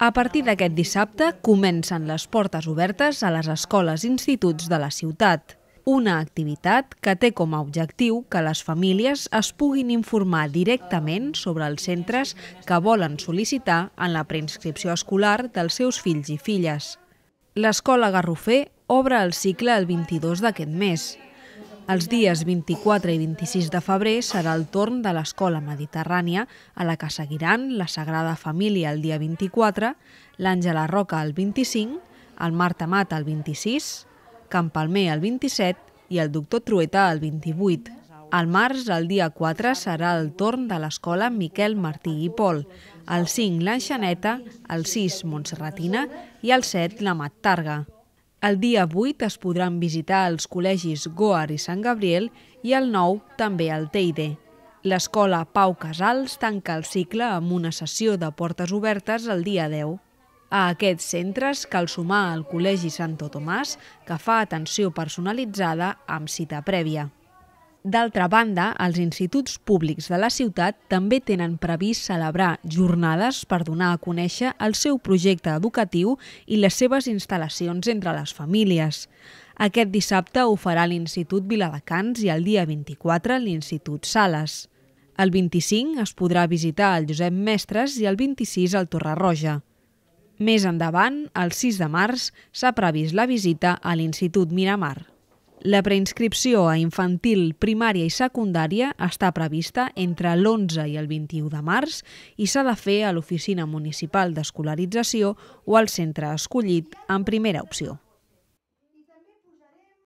A partir d'aquest dissabte comencen les portes obertes a les escoles i instituts de la ciutat. Una activitat que té com a objectiu que les famílies es puguin informar directament sobre els centres que volen sol·licitar en la preinscripció escolar dels seus fills i filles. L'escola Garrofer obre el cicle el 22 d'aquest mes els dies 24 i 26 de febrer serà el torn de l'Escola Mediterrània, a la que seguiran la Sagrada Família el dia 24, l'Àngela Roca el 25, el Marta Mata el 26, Palmer el 27 i el Doctor Trueta el 28. Al març, el dia 4, serà el torn de l'escola Miquel Martí i Pol, el 5 l'Anxaneta, el 6 Montserratina i el 7 la Mattarga. El dia 8 es podran visitar els col·legis Goar i Sant Gabriel i el 9 també el Teide. L'escola Pau Casals tanca el cicle amb una sessió de portes obertes el dia 10. A aquests centres cal sumar el Col·legi Santo Tomàs, que fa atenció personalitzada amb cita prèvia. D'altra banda, els instituts públics de la ciutat també tenen previst celebrar jornades per donar a conèixer el seu projecte educatiu i les seves instal·lacions entre les famílies. Aquest dissabte ho farà l'Institut Viladecans i el dia 24 l'Institut Sales. El 25 es podrà visitar el Josep Mestres i el 26 el Roja. Més endavant, el 6 de març, s'ha previst la visita a l'Institut Miramar. La preinscripció a infantil, primària i secundària està prevista entre l'11 i el 21 de març i s'ha de fer a l'Oficina Municipal d'Escolarització o al centre escollit en primera opció.